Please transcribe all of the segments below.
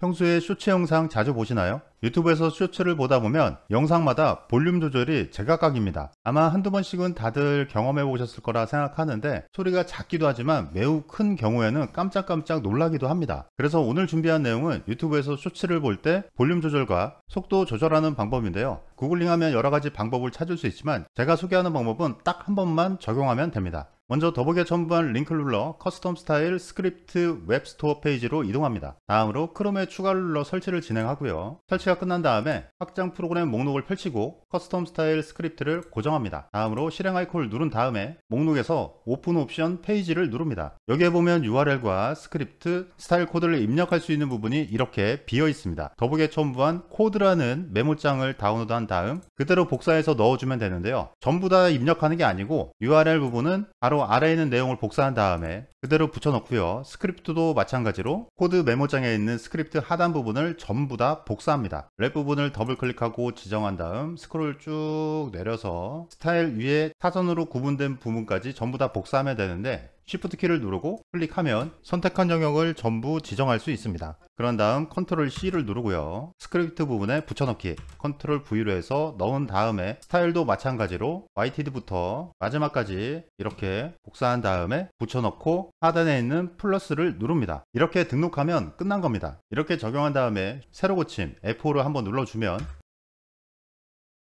평소에 쇼츠 영상 자주 보시나요? 유튜브에서 쇼츠를 보다 보면 영상마다 볼륨 조절이 제각각입니다. 아마 한두 번씩은 다들 경험해 보셨을 거라 생각하는데 소리가 작기도 하지만 매우 큰 경우에는 깜짝깜짝 놀라기도 합니다. 그래서 오늘 준비한 내용은 유튜브에서 쇼츠를 볼 때 볼륨 조절과 속도 조절하는 방법인데요. 구글링하면 여러 가지 방법을 찾을 수 있지만 제가 소개하는 방법은 딱 한 번만 적용하면 됩니다. 먼저 더보기에 첨부한 링크 룰러 커스텀 스타일 스크립트 웹스토어 페이지로 이동합니다. 다음으로 크롬의 추가 룰러 설치를 진행하고요. 설치가 끝난 다음에 확장 프로그램 목록을 펼치고 커스텀 스타일 스크립트를 고정합니다. 다음으로 실행 아이콘을 누른 다음에 목록에서 오픈 옵션 페이지를 누릅니다. 여기에 보면 URL과 스크립트, 스타일 코드를 입력할 수 있는 부분이 이렇게 비어 있습니다. 더보기에 첨부한 코드라는 메모장을 다운로드한 다음 그대로 복사해서 넣어주면 되는데요. 전부 다 입력하는 게 아니고 URL 부분은 바로 바로 아래 있는 내용을 복사한 다음에 그대로 붙여넣고요. 스크립트도 마찬가지로 코드 메모장에 있는 스크립트 하단 부분을 전부 다 복사합니다. 랩 부분을 더블클릭하고 지정한 다음 스크롤 쭉 내려서 스타일 위에 타선으로 구분된 부분까지 전부 다 복사하면 되는데 Shift 키를 누르고 클릭하면 선택한 영역을 전부 지정할 수 있습니다. 그런 다음 Ctrl C를 누르고요. 스크립트 부분에 붙여넣기 Ctrl V로 해서 넣은 다음에 스타일도 마찬가지로 YTD부터 마지막까지 이렇게 복사한 다음에 붙여넣고 하단에 있는 플러스를 누릅니다. 이렇게 등록하면 끝난 겁니다. 이렇게 적용한 다음에 새로 고침 F5를 한번 눌러주면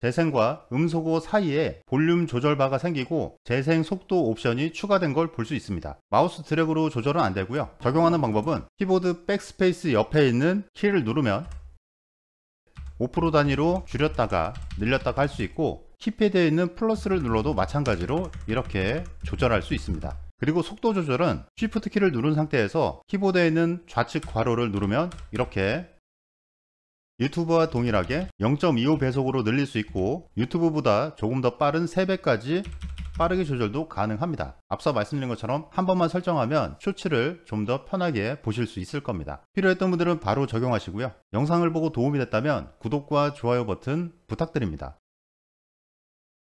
재생과 음소거 사이에 볼륨 조절 바가 생기고 재생 속도 옵션이 추가된 걸 볼 수 있습니다. 마우스 드래그로 조절은 안 되고요. 적용하는 방법은 키보드 백스페이스 옆에 있는 키를 누르면 5% 단위로 줄였다가 늘렸다가 할 수 있고 키패드에 있는 플러스를 눌러도 마찬가지로 이렇게 조절할 수 있습니다. 그리고 속도 조절은 Shift 키를 누른 상태에서 키보드에 있는 좌측 괄호를 누르면 이렇게 유튜브와 동일하게 0.25 배속으로 늘릴 수 있고 유튜브보다 조금 더 빠른 3배까지 빠르게 조절도 가능합니다. 앞서 말씀드린 것처럼 한 번만 설정하면 쇼츠를 좀 더 편하게 보실 수 있을 겁니다. 필요했던 분들은 바로 적용하시고요. 영상을 보고 도움이 됐다면 구독과 좋아요 버튼 부탁드립니다.